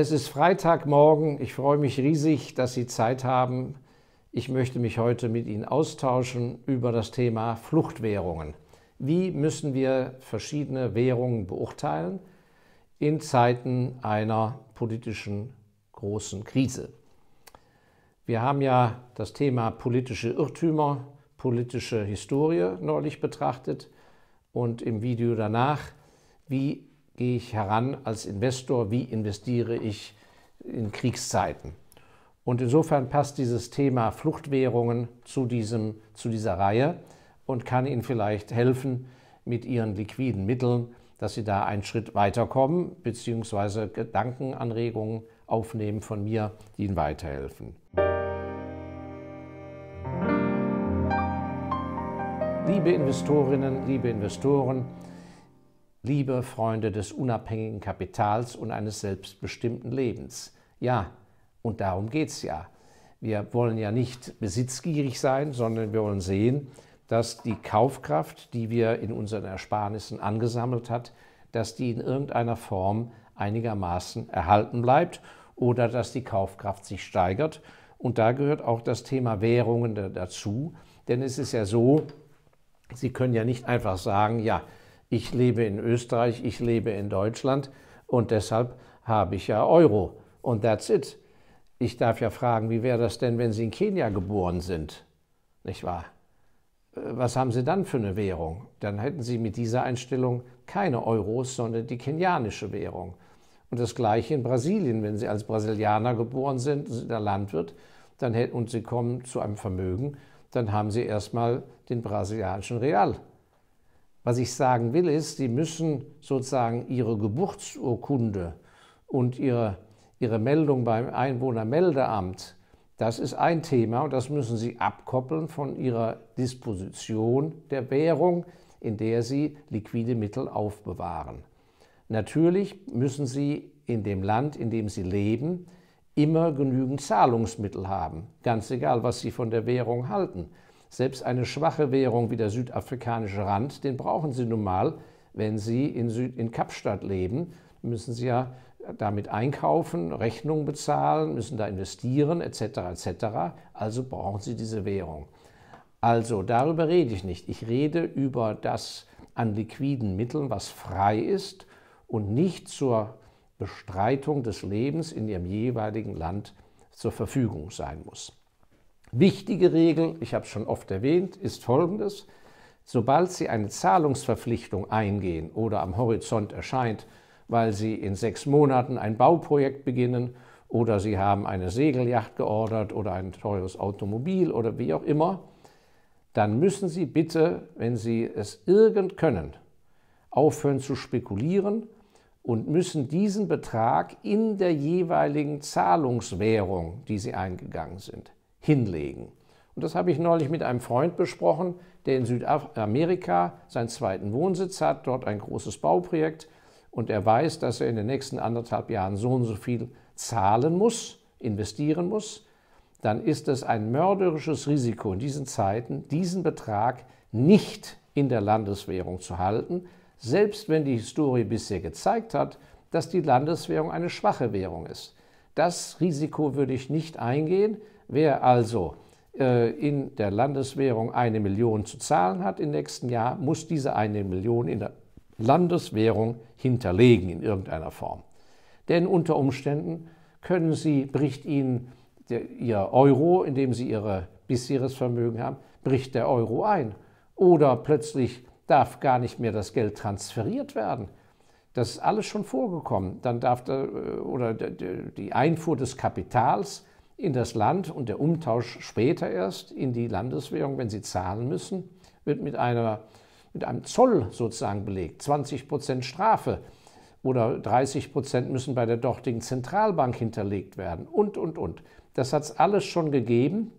Es ist Freitagmorgen. Ich freue mich riesig, dass Sie Zeit haben. Ich möchte mich heute mit Ihnen austauschen über das Thema Fluchtwährungen. Wie müssen wir verschiedene Währungen beurteilen in Zeiten einer politischen großen Krise? Wir haben ja das Thema politische Irrtümer, politische Historie neulich betrachtet und im Video danach, wie gehe ich heran als Investor, wie investiere ich in Kriegszeiten. Und insofern passt dieses Thema Fluchtwährungen zu, diesem, zu dieser Reihe und kann Ihnen vielleicht helfen mit Ihren liquiden Mitteln, dass Sie da einen Schritt weiterkommen, beziehungsweise Gedankenanregungen aufnehmen von mir, die Ihnen weiterhelfen. Liebe Investorinnen, liebe Investoren, liebe Freunde des unabhängigen Kapitals und eines selbstbestimmten Lebens. Ja, und darum geht es ja. Wir wollen ja nicht besitzgierig sein, sondern wir wollen sehen, dass die Kaufkraft, die wir in unseren Ersparnissen angesammelt hat, dass die in irgendeiner Form einigermaßen erhalten bleibt oder dass die Kaufkraft sich steigert. Und da gehört auch das Thema Währungen dazu, denn es ist ja so, Sie können ja nicht einfach sagen, ja, ich lebe in Österreich, ich lebe in Deutschland und deshalb habe ich ja Euro. Und that's it. Ich darf ja fragen, wie wäre das denn, wenn Sie in Kenia geboren sind? Nicht wahr? Äh, was haben Sie dann für eine Währung? Dann hätten Sie mit dieser Einstellung keine Euros, sondern die kenianische Währung. Und das gleiche in Brasilien. Wenn Sie als Brasilianer geboren sind, sind der Landwirt, dann, und Sie kommen zu einem Vermögen, dann haben Sie erstmal den brasilianischen Real. Was ich sagen will ist, Sie müssen sozusagen Ihre Geburtsurkunde und Ihre, Ihre Meldung beim Einwohnermeldeamt, das ist ein Thema und das müssen Sie abkoppeln von Ihrer Disposition der Währung, in der Sie liquide Mittel aufbewahren. Natürlich müssen Sie in dem Land, in dem Sie leben, immer genügend Zahlungsmittel haben, ganz egal, was Sie von der Währung halten. Selbst eine schwache Währung wie der südafrikanische Rand, den brauchen Sie nun mal, wenn Sie in, Süd in Kapstadt leben, müssen Sie ja damit einkaufen, Rechnungen bezahlen, müssen da investieren etc. etc. Also brauchen Sie diese Währung. Also darüber rede ich nicht. Ich rede über das an liquiden Mitteln, was frei ist und nicht zur Bestreitung des Lebens in Ihrem jeweiligen Land zur Verfügung sein muss. Wichtige Regel, ich habe es schon oft erwähnt, ist folgendes. Sobald Sie eine Zahlungsverpflichtung eingehen oder am Horizont erscheint, weil Sie in sechs Monaten ein Bauprojekt beginnen oder Sie haben eine Segelyacht geordert oder ein teures Automobil oder wie auch immer, dann müssen Sie bitte, wenn Sie es irgend können, aufhören zu spekulieren und müssen diesen Betrag in der jeweiligen Zahlungswährung, die Sie eingegangen sind, hinlegen. Und das habe ich neulich mit einem Freund besprochen, der in Südamerika seinen zweiten Wohnsitz hat, dort ein großes Bauprojekt. Und er weiß, dass er in den nächsten anderthalb Jahren so und so viel zahlen muss, investieren muss. Dann ist es ein mörderisches Risiko in diesen Zeiten, diesen Betrag nicht in der Landeswährung zu halten, selbst wenn die Historie bisher gezeigt hat, dass die Landeswährung eine schwache Währung ist. Das Risiko würde ich nicht eingehen, Wer also äh, in der Landeswährung eine Million zu zahlen hat im nächsten Jahr, muss diese eine Million in der Landeswährung hinterlegen in irgendeiner Form. Denn unter Umständen können Sie, bricht Ihnen der, Ihr Euro, in dem Sie Ihr bisheriges Vermögen haben, bricht der Euro ein. Oder plötzlich darf gar nicht mehr das Geld transferiert werden. Das ist alles schon vorgekommen. Dann darf der, äh, oder die Einfuhr des Kapitals in das Land und der Umtausch später erst in die Landeswährung, wenn sie zahlen müssen, wird mit, einer, mit einem Zoll sozusagen belegt. 20 Prozent Strafe oder 30 Prozent müssen bei der dortigen Zentralbank hinterlegt werden und, und, und. Das hat es alles schon gegeben.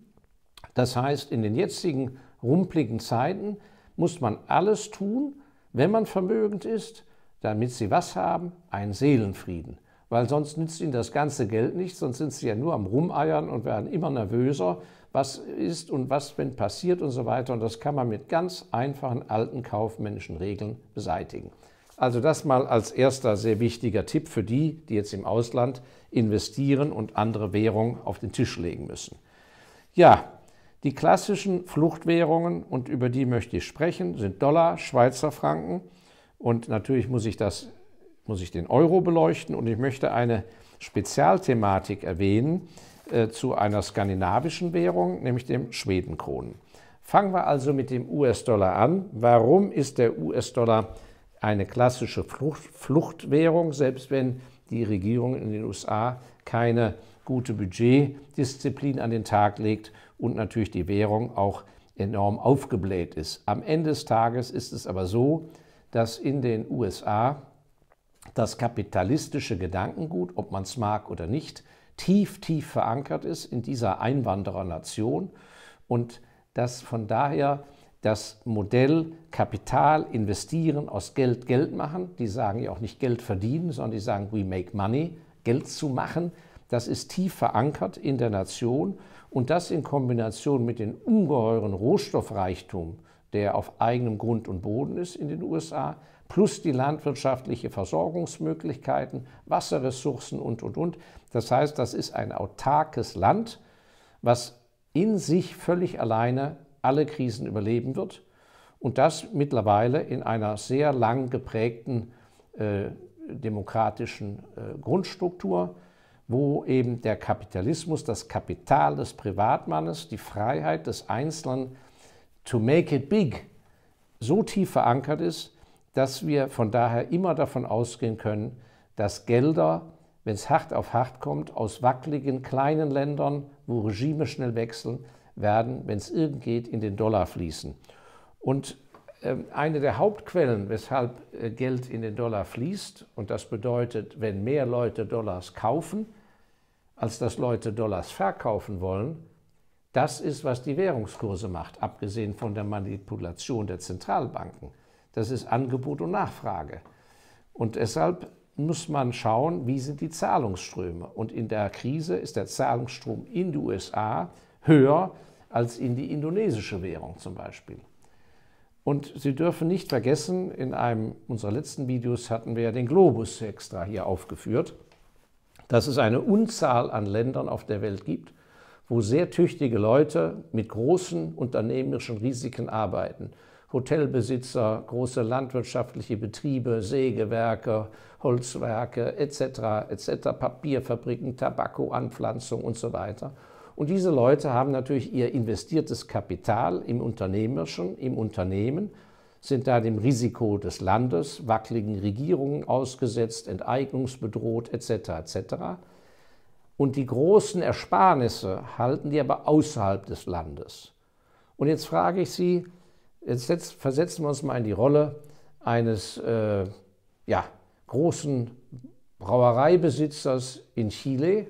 Das heißt, in den jetzigen rumpligen Zeiten muss man alles tun, wenn man vermögend ist, damit sie was haben? Einen Seelenfrieden weil sonst nützt ihnen das ganze Geld nichts, sonst sind sie ja nur am Rumeiern und werden immer nervöser, was ist und was, wenn passiert und so weiter. Und das kann man mit ganz einfachen alten kaufmännischen Regeln beseitigen. Also das mal als erster sehr wichtiger Tipp für die, die jetzt im Ausland investieren und andere Währungen auf den Tisch legen müssen. Ja, die klassischen Fluchtwährungen, und über die möchte ich sprechen, sind Dollar, Schweizer Franken. Und natürlich muss ich das muss ich den Euro beleuchten und ich möchte eine Spezialthematik erwähnen äh, zu einer skandinavischen Währung, nämlich dem Schwedenkronen. Fangen wir also mit dem US-Dollar an. Warum ist der US-Dollar eine klassische Flucht, Fluchtwährung, selbst wenn die Regierung in den USA keine gute Budgetdisziplin an den Tag legt und natürlich die Währung auch enorm aufgebläht ist. Am Ende des Tages ist es aber so, dass in den USA das kapitalistische Gedankengut, ob man es mag oder nicht, tief, tief verankert ist in dieser Einwanderernation und dass von daher das Modell Kapital investieren, aus Geld Geld machen, die sagen ja auch nicht Geld verdienen, sondern die sagen, we make money, Geld zu machen, das ist tief verankert in der Nation und das in Kombination mit dem ungeheuren Rohstoffreichtum, der auf eigenem Grund und Boden ist in den USA, plus die landwirtschaftliche Versorgungsmöglichkeiten, Wasserressourcen und, und, und. Das heißt, das ist ein autarkes Land, was in sich völlig alleine alle Krisen überleben wird und das mittlerweile in einer sehr lang geprägten äh, demokratischen äh, Grundstruktur, wo eben der Kapitalismus, das Kapital des Privatmannes, die Freiheit des Einzelnen to make it big so tief verankert ist, dass wir von daher immer davon ausgehen können, dass Gelder, wenn es hart auf hart kommt, aus wackeligen kleinen Ländern, wo Regime schnell wechseln, werden, wenn es irgend geht, in den Dollar fließen. Und ähm, eine der Hauptquellen, weshalb äh, Geld in den Dollar fließt, und das bedeutet, wenn mehr Leute Dollars kaufen, als dass Leute Dollars verkaufen wollen, das ist, was die Währungskurse macht, abgesehen von der Manipulation der Zentralbanken. Das ist Angebot und Nachfrage. Und deshalb muss man schauen, wie sind die Zahlungsströme. Und in der Krise ist der Zahlungsstrom in die USA höher als in die indonesische Währung zum Beispiel. Und Sie dürfen nicht vergessen, in einem unserer letzten Videos hatten wir ja den Globus extra hier aufgeführt, dass es eine Unzahl an Ländern auf der Welt gibt, wo sehr tüchtige Leute mit großen unternehmerischen Risiken arbeiten. Hotelbesitzer, große landwirtschaftliche Betriebe, Sägewerke, Holzwerke etc., etc., Papierfabriken, Tabakoanpflanzung und so weiter. Und diese Leute haben natürlich ihr investiertes Kapital im Unternehmerischen, im Unternehmen, sind da dem Risiko des Landes, wackeligen Regierungen ausgesetzt, enteignungsbedroht etc. etc. Und die großen Ersparnisse halten die aber außerhalb des Landes. Und jetzt frage ich Sie, Jetzt versetzen wir uns mal in die Rolle eines äh, ja, großen Brauereibesitzers in Chile,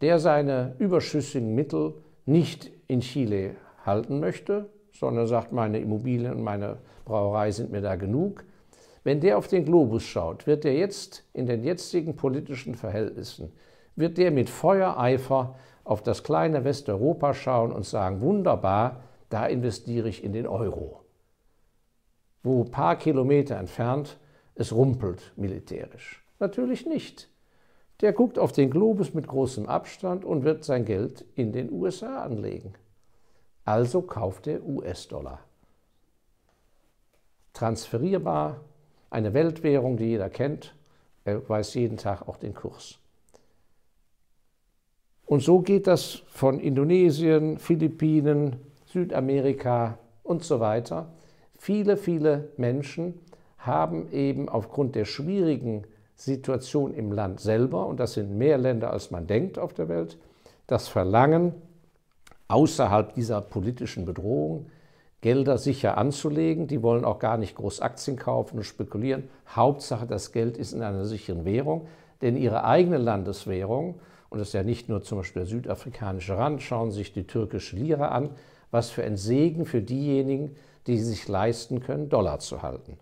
der seine überschüssigen Mittel nicht in Chile halten möchte, sondern sagt, meine Immobilien und meine Brauerei sind mir da genug. Wenn der auf den Globus schaut, wird der jetzt in den jetzigen politischen Verhältnissen, wird der mit Feuereifer auf das kleine Westeuropa schauen und sagen, wunderbar, da investiere ich in den Euro. Wo ein paar Kilometer entfernt es rumpelt militärisch. Natürlich nicht. Der guckt auf den Globus mit großem Abstand und wird sein Geld in den USA anlegen. Also kauft er US-Dollar. Transferierbar, eine Weltwährung, die jeder kennt. Er weiß jeden Tag auch den Kurs. Und so geht das von Indonesien, Philippinen, Südamerika und so weiter. Viele, viele Menschen haben eben aufgrund der schwierigen Situation im Land selber, und das sind mehr Länder, als man denkt auf der Welt, das Verlangen, außerhalb dieser politischen Bedrohung Gelder sicher anzulegen. Die wollen auch gar nicht groß Aktien kaufen und spekulieren. Hauptsache, das Geld ist in einer sicheren Währung, denn ihre eigene Landeswährung, und das ist ja nicht nur zum Beispiel der südafrikanische Rand, schauen sich die türkische Lira an, was für ein Segen für diejenigen, die sich leisten können, Dollar zu halten.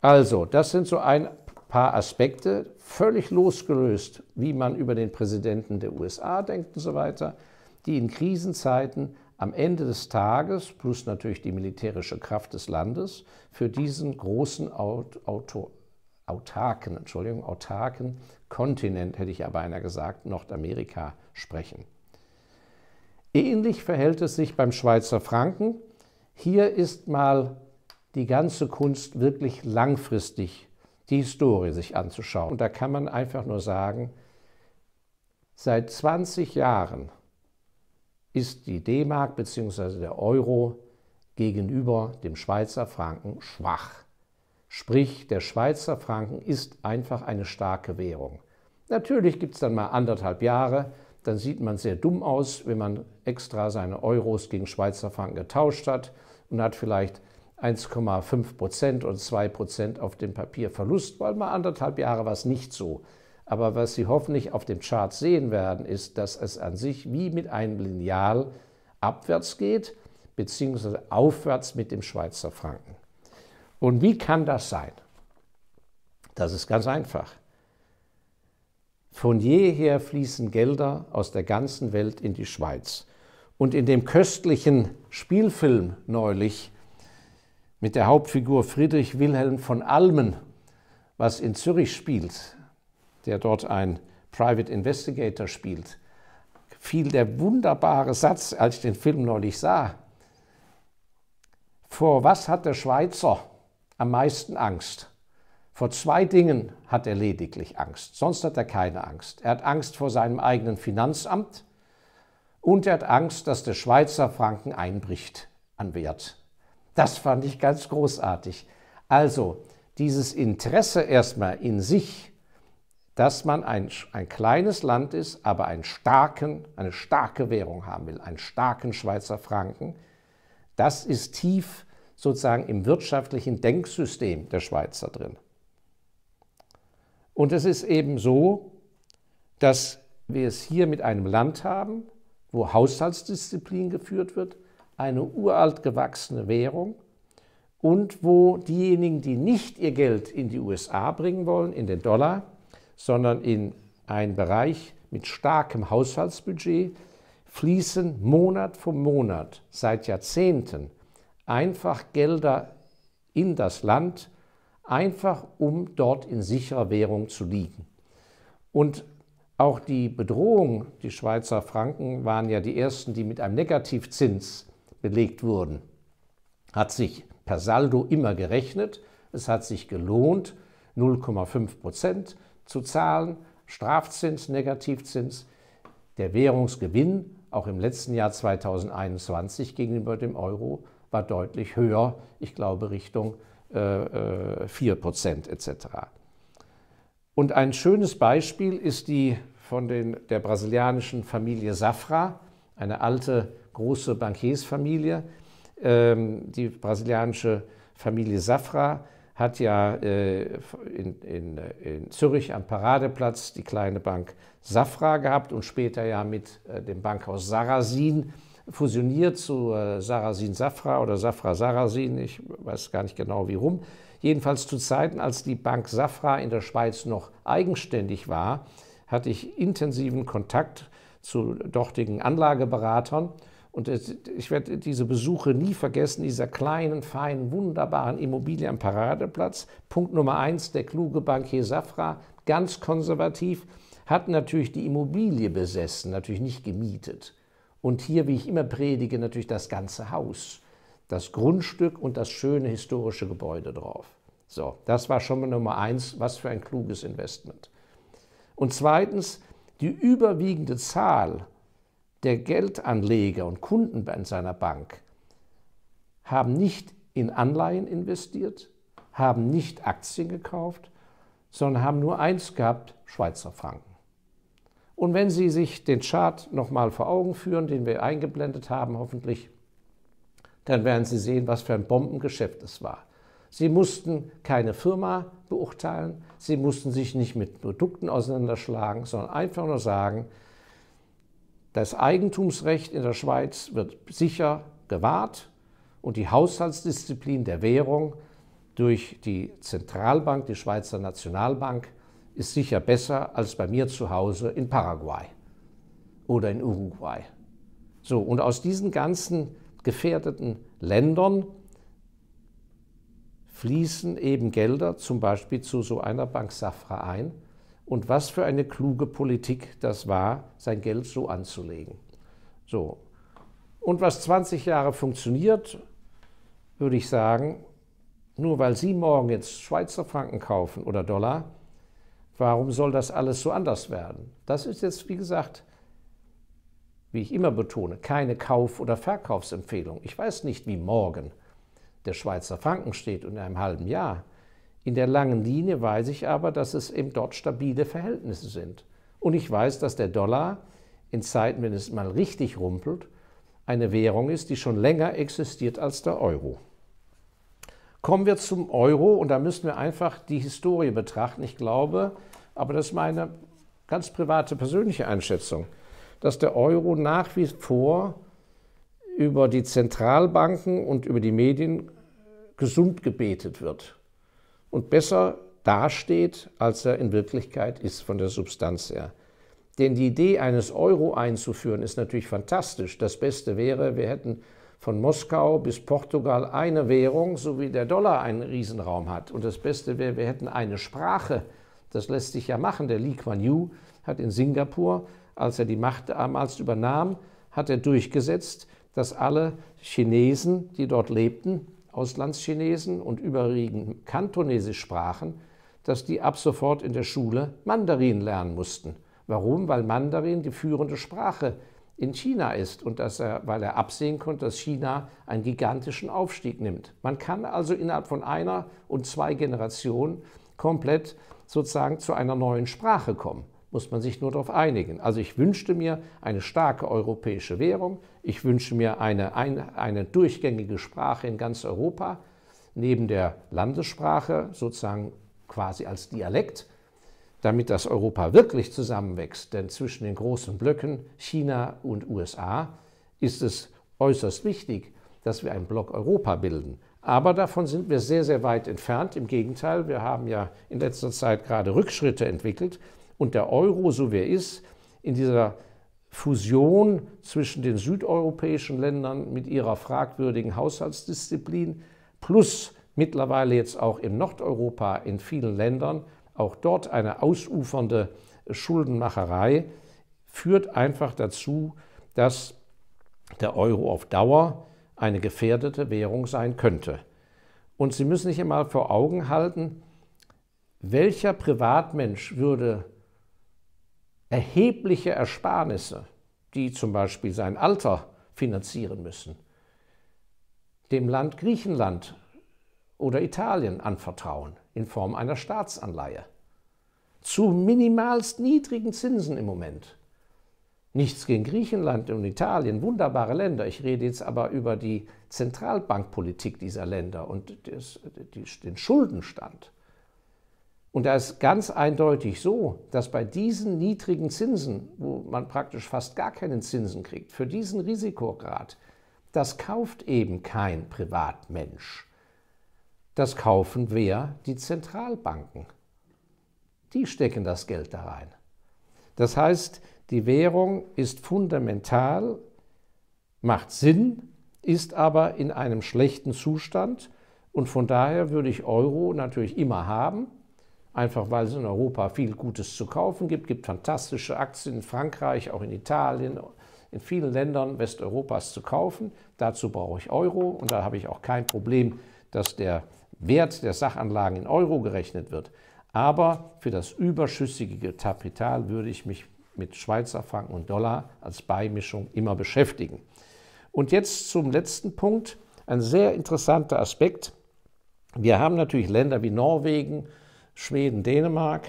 Also, das sind so ein paar Aspekte, völlig losgelöst, wie man über den Präsidenten der USA denkt und so weiter, die in Krisenzeiten am Ende des Tages, plus natürlich die militärische Kraft des Landes, für diesen großen Auto autarken, Entschuldigung, autarken Kontinent, hätte ich aber einer gesagt, Nordamerika sprechen. Ähnlich verhält es sich beim Schweizer Franken. Hier ist mal die ganze Kunst wirklich langfristig die Historie sich anzuschauen. Und da kann man einfach nur sagen, seit 20 Jahren ist die D-Mark bzw. der Euro gegenüber dem Schweizer Franken schwach. Sprich, der Schweizer Franken ist einfach eine starke Währung. Natürlich gibt es dann mal anderthalb Jahre, dann sieht man sehr dumm aus, wenn man extra seine Euros gegen Schweizer Franken getauscht hat und hat vielleicht 1,5 oder 2 auf dem Papier Verlust, weil mal anderthalb Jahre war es nicht so. Aber was Sie hoffentlich auf dem Chart sehen werden, ist, dass es an sich wie mit einem Lineal abwärts geht, beziehungsweise aufwärts mit dem Schweizer Franken. Und wie kann das sein? Das ist ganz einfach. Von jeher fließen Gelder aus der ganzen Welt in die Schweiz. Und in dem köstlichen Spielfilm neulich mit der Hauptfigur Friedrich Wilhelm von Almen, was in Zürich spielt, der dort ein Private Investigator spielt, fiel der wunderbare Satz, als ich den Film neulich sah. Vor was hat der Schweizer am meisten Angst? Vor zwei Dingen hat er lediglich Angst, sonst hat er keine Angst. Er hat Angst vor seinem eigenen Finanzamt und er hat Angst, dass der Schweizer Franken einbricht an Wert. Das fand ich ganz großartig. Also dieses Interesse erstmal in sich, dass man ein, ein kleines Land ist, aber einen starken, eine starke Währung haben will, einen starken Schweizer Franken, das ist tief sozusagen im wirtschaftlichen Denksystem der Schweizer drin. Und es ist eben so, dass wir es hier mit einem Land haben, wo Haushaltsdisziplin geführt wird, eine uralt gewachsene Währung und wo diejenigen, die nicht ihr Geld in die USA bringen wollen, in den Dollar, sondern in einen Bereich mit starkem Haushaltsbudget, fließen Monat für Monat seit Jahrzehnten einfach Gelder in das Land, einfach um dort in sicherer Währung zu liegen. Und auch die Bedrohung, die Schweizer Franken waren ja die ersten, die mit einem Negativzins belegt wurden, hat sich per Saldo immer gerechnet. Es hat sich gelohnt, 0,5 Prozent zu zahlen, Strafzins, Negativzins. Der Währungsgewinn auch im letzten Jahr 2021 gegenüber dem Euro war deutlich höher, ich glaube Richtung 4 äh, äh, Prozent etc. Und ein schönes Beispiel ist die von den, der brasilianischen Familie Safra, eine alte große Bankiersfamilie. Ähm, die brasilianische Familie Safra hat ja äh, in, in, in, Zürich am Paradeplatz die kleine Bank Safra gehabt und später ja mit äh, dem Bankhaus Sarasin fusioniert zu äh, Sarasin Safra oder Safra Sarasin, ich weiß gar nicht genau wie rum. Jedenfalls zu Zeiten, als die Bank Safra in der Schweiz noch eigenständig war, hatte ich intensiven Kontakt zu dortigen Anlageberatern. Und ich werde diese Besuche nie vergessen, dieser kleinen, feinen, wunderbaren Immobilie am Paradeplatz. Punkt Nummer eins, der kluge Bankier Safra, ganz konservativ, hat natürlich die Immobilie besessen, natürlich nicht gemietet und hier, wie ich immer predige, natürlich das ganze Haus, das Grundstück und das schöne historische Gebäude drauf. So, das war schon mal Nummer eins, was für ein kluges Investment. Und zweitens, die überwiegende Zahl der Geldanleger und Kunden bei seiner Bank haben nicht in Anleihen investiert, haben nicht Aktien gekauft, sondern haben nur eins gehabt, Schweizer Franken. Und wenn Sie sich den Chart nochmal vor Augen führen, den wir eingeblendet haben, hoffentlich, dann werden Sie sehen, was für ein Bombengeschäft es war. Sie mussten keine Firma beurteilen, sie mussten sich nicht mit Produkten auseinanderschlagen, sondern einfach nur sagen, das Eigentumsrecht in der Schweiz wird sicher gewahrt und die Haushaltsdisziplin der Währung durch die Zentralbank, die Schweizer Nationalbank, ist sicher besser als bei mir zu Hause in Paraguay oder in Uruguay. So, und aus diesen ganzen gefährdeten Ländern fließen eben Gelder zum Beispiel zu so einer Bank Safra ein. Und was für eine kluge Politik das war, sein Geld so anzulegen. So. Und was 20 Jahre funktioniert, würde ich sagen, nur weil Sie morgen jetzt Schweizer Franken kaufen oder Dollar, Warum soll das alles so anders werden? Das ist jetzt, wie gesagt, wie ich immer betone, keine Kauf- oder Verkaufsempfehlung. Ich weiß nicht, wie morgen der Schweizer Franken steht und in einem halben Jahr. In der langen Linie weiß ich aber, dass es eben dort stabile Verhältnisse sind. Und ich weiß, dass der Dollar in Zeiten, wenn es mal richtig rumpelt, eine Währung ist, die schon länger existiert als der Euro. Kommen wir zum Euro und da müssen wir einfach die Historie betrachten. Ich glaube, aber das ist meine ganz private persönliche Einschätzung, dass der Euro nach wie vor über die Zentralbanken und über die Medien gesund gebetet wird und besser dasteht, als er in Wirklichkeit ist von der Substanz her. Denn die Idee eines Euro einzuführen ist natürlich fantastisch. Das Beste wäre, wir hätten von Moskau bis Portugal eine Währung, so wie der Dollar einen Riesenraum hat. Und das Beste wäre, wir hätten eine Sprache, das lässt sich ja machen. Der Lee Kuan Yew hat in Singapur, als er die Macht damals übernahm, hat er durchgesetzt, dass alle Chinesen, die dort lebten, Auslandschinesen und überwiegend Kantonesisch sprachen, dass die ab sofort in der Schule Mandarin lernen mussten. Warum? Weil Mandarin die führende Sprache in China ist und dass er, weil er absehen konnte, dass China einen gigantischen Aufstieg nimmt. Man kann also innerhalb von einer und zwei Generationen komplett sozusagen zu einer neuen Sprache kommen. Muss man sich nur darauf einigen. Also ich wünschte mir eine starke europäische Währung. Ich wünsche mir eine, eine, eine durchgängige Sprache in ganz Europa, neben der Landessprache sozusagen quasi als Dialekt, damit das Europa wirklich zusammenwächst. Denn zwischen den großen Blöcken China und USA ist es äußerst wichtig, dass wir einen Block Europa bilden. Aber davon sind wir sehr, sehr weit entfernt. Im Gegenteil, wir haben ja in letzter Zeit gerade Rückschritte entwickelt. Und der Euro, so wie er ist, in dieser Fusion zwischen den südeuropäischen Ländern mit ihrer fragwürdigen Haushaltsdisziplin plus mittlerweile jetzt auch im Nordeuropa in vielen Ländern, auch dort eine ausufernde Schuldenmacherei, führt einfach dazu, dass der Euro auf Dauer eine gefährdete Währung sein könnte. Und Sie müssen sich einmal vor Augen halten, welcher Privatmensch würde erhebliche Ersparnisse, die zum Beispiel sein Alter finanzieren müssen, dem Land Griechenland oder Italien anvertrauen in Form einer Staatsanleihe. Zu minimalst niedrigen Zinsen im Moment. Nichts gegen Griechenland und Italien, wunderbare Länder. Ich rede jetzt aber über die Zentralbankpolitik dieser Länder und das, die, den Schuldenstand. Und da ist ganz eindeutig so, dass bei diesen niedrigen Zinsen, wo man praktisch fast gar keinen Zinsen kriegt, für diesen Risikograd, das kauft eben kein Privatmensch. Das kaufen wer? Die Zentralbanken. Die stecken das Geld da rein. Das heißt, die Währung ist fundamental, macht Sinn, ist aber in einem schlechten Zustand und von daher würde ich Euro natürlich immer haben, einfach weil es in Europa viel Gutes zu kaufen gibt, gibt fantastische Aktien in Frankreich, auch in Italien, in vielen Ländern Westeuropas zu kaufen. Dazu brauche ich Euro und da habe ich auch kein Problem, dass der Wert der Sachanlagen in Euro gerechnet wird. Aber für das überschüssige Kapital würde ich mich mit Schweizer Franken und Dollar als Beimischung immer beschäftigen. Und jetzt zum letzten Punkt, ein sehr interessanter Aspekt. Wir haben natürlich Länder wie Norwegen, Schweden, Dänemark,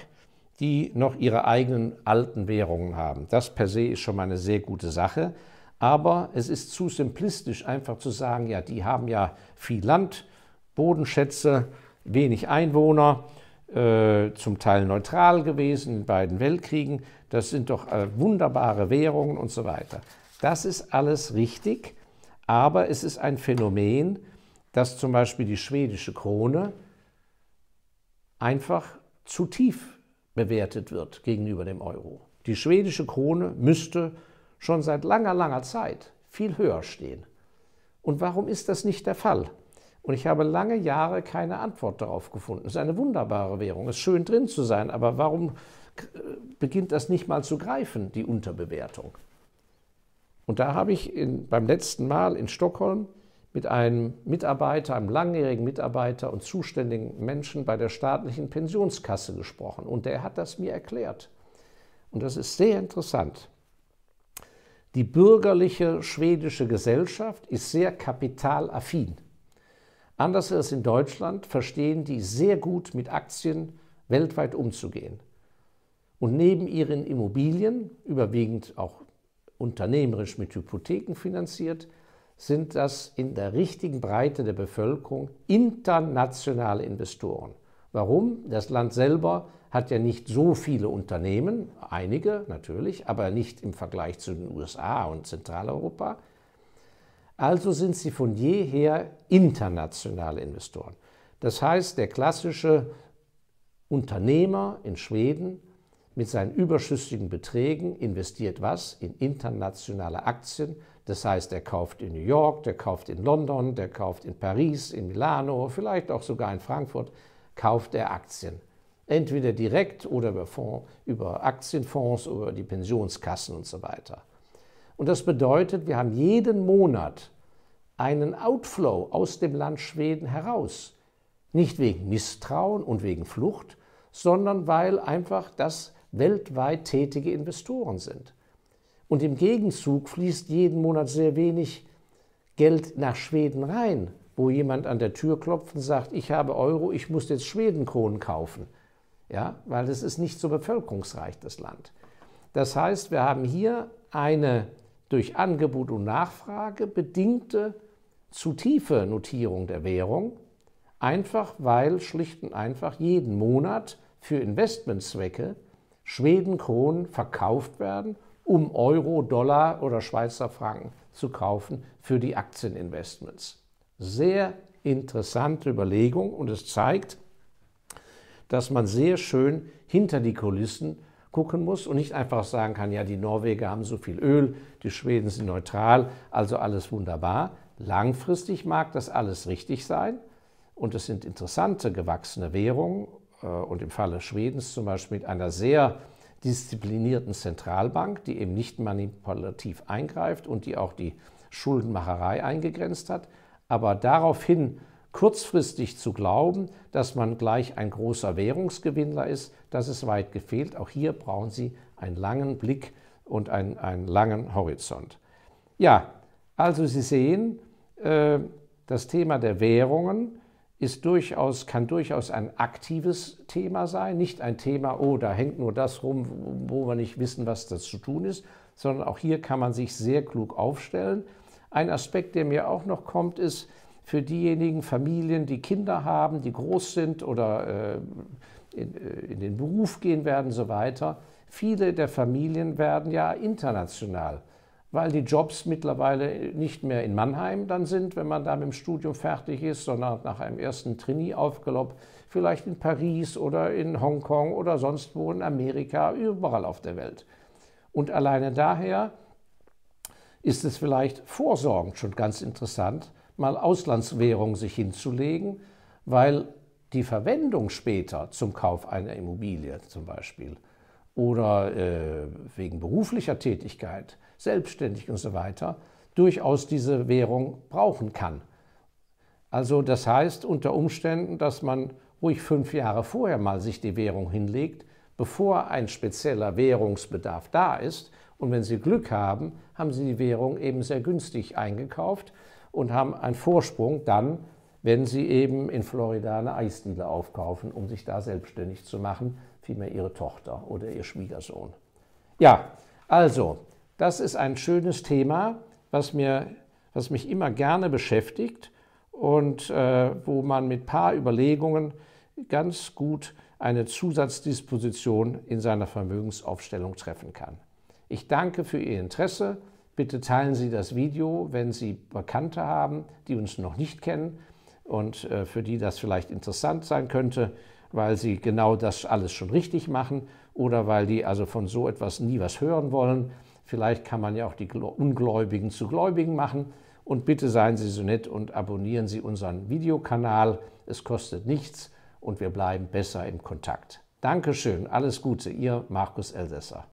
die noch ihre eigenen alten Währungen haben. Das per se ist schon mal eine sehr gute Sache. Aber es ist zu simplistisch, einfach zu sagen, ja, die haben ja viel Land, Bodenschätze, wenig Einwohner, äh, zum Teil neutral gewesen in beiden Weltkriegen das sind doch äh, wunderbare Währungen und so weiter. Das ist alles richtig, aber es ist ein Phänomen, dass zum Beispiel die schwedische Krone einfach zu tief bewertet wird gegenüber dem Euro. Die schwedische Krone müsste schon seit langer, langer Zeit viel höher stehen. Und warum ist das nicht der Fall? Und ich habe lange Jahre keine Antwort darauf gefunden. Es ist eine wunderbare Währung. Es ist schön drin zu sein, aber warum beginnt das nicht mal zu greifen, die Unterbewertung. Und da habe ich in, beim letzten Mal in Stockholm mit einem Mitarbeiter, einem langjährigen Mitarbeiter und zuständigen Menschen bei der staatlichen Pensionskasse gesprochen. Und der hat das mir erklärt. Und das ist sehr interessant. Die bürgerliche schwedische Gesellschaft ist sehr kapitalaffin. Anders als in Deutschland verstehen die sehr gut mit Aktien weltweit umzugehen. Und neben ihren Immobilien, überwiegend auch unternehmerisch mit Hypotheken finanziert, sind das in der richtigen Breite der Bevölkerung internationale Investoren. Warum? Das Land selber hat ja nicht so viele Unternehmen, einige natürlich, aber nicht im Vergleich zu den USA und Zentraleuropa. Also sind sie von jeher internationale Investoren. Das heißt, der klassische Unternehmer in Schweden mit seinen überschüssigen Beträgen investiert was? In internationale Aktien. Das heißt, er kauft in New York, der kauft in London, der kauft in Paris, in Milano, vielleicht auch sogar in Frankfurt, kauft er Aktien. Entweder direkt oder über, Fonds, über Aktienfonds, über die Pensionskassen und so weiter. Und das bedeutet, wir haben jeden Monat einen Outflow aus dem Land Schweden heraus. Nicht wegen Misstrauen und wegen Flucht, sondern weil einfach das weltweit tätige Investoren sind. Und im Gegenzug fließt jeden Monat sehr wenig Geld nach Schweden rein, wo jemand an der Tür klopft und sagt, ich habe Euro, ich muss jetzt Schwedenkronen kaufen. Ja, weil es ist nicht so bevölkerungsreich, das Land. Das heißt, wir haben hier eine durch Angebot und Nachfrage bedingte zu tiefe Notierung der Währung, einfach weil schlicht und einfach jeden Monat für Investmentzwecke Schwedenkronen verkauft werden, um Euro, Dollar oder Schweizer Franken zu kaufen für die Aktieninvestments. Sehr interessante Überlegung und es zeigt, dass man sehr schön hinter die Kulissen gucken muss und nicht einfach sagen kann, ja, die Norweger haben so viel Öl, die Schweden sind neutral, also alles wunderbar. Langfristig mag das alles richtig sein und es sind interessante gewachsene Währungen äh, und im Falle Schwedens zum Beispiel mit einer sehr disziplinierten Zentralbank, die eben nicht manipulativ eingreift und die auch die Schuldenmacherei eingegrenzt hat. Aber daraufhin kurzfristig zu glauben, dass man gleich ein großer Währungsgewinnler ist, das ist weit gefehlt. Auch hier brauchen Sie einen langen Blick und einen, einen langen Horizont. Ja, also Sie sehen, äh, das Thema der Währungen ist durchaus, kann durchaus ein aktives Thema sein, nicht ein Thema, oh, da hängt nur das rum, wo wir nicht wissen, was das zu tun ist, sondern auch hier kann man sich sehr klug aufstellen. Ein Aspekt, der mir auch noch kommt, ist für diejenigen Familien, die Kinder haben, die groß sind oder äh, in, äh, in den Beruf gehen werden, so weiter. Viele der Familien werden ja international weil die Jobs mittlerweile nicht mehr in Mannheim dann sind, wenn man da mit dem Studium fertig ist, sondern nach einem ersten trainee aufgelopp, vielleicht in Paris oder in Hongkong oder sonst wo in Amerika, überall auf der Welt. Und alleine daher ist es vielleicht vorsorgend schon ganz interessant, mal Auslandswährung sich hinzulegen, weil die Verwendung später zum Kauf einer Immobilie zum Beispiel oder äh, wegen beruflicher Tätigkeit selbstständig und so weiter, durchaus diese Währung brauchen kann. Also das heißt unter Umständen, dass man ruhig fünf Jahre vorher mal sich die Währung hinlegt, bevor ein spezieller Währungsbedarf da ist. Und wenn Sie Glück haben, haben Sie die Währung eben sehr günstig eingekauft und haben einen Vorsprung dann, wenn Sie eben in Florida eine Eisdiele aufkaufen, um sich da selbstständig zu machen, vielmehr Ihre Tochter oder Ihr Schwiegersohn. Ja, also, das ist ein schönes Thema, was, mir, was mich immer gerne beschäftigt und äh, wo man mit ein paar Überlegungen ganz gut eine Zusatzdisposition in seiner Vermögensaufstellung treffen kann. Ich danke für Ihr Interesse. Bitte teilen Sie das Video, wenn Sie Bekannte haben, die uns noch nicht kennen und äh, für die das vielleicht interessant sein könnte, weil sie genau das alles schon richtig machen oder weil die also von so etwas nie was hören wollen. Vielleicht kann man ja auch die Ungläubigen zu Gläubigen machen. Und bitte seien Sie so nett und abonnieren Sie unseren Videokanal. Es kostet nichts und wir bleiben besser im Kontakt. Dankeschön, alles Gute, Ihr Markus Elsässer.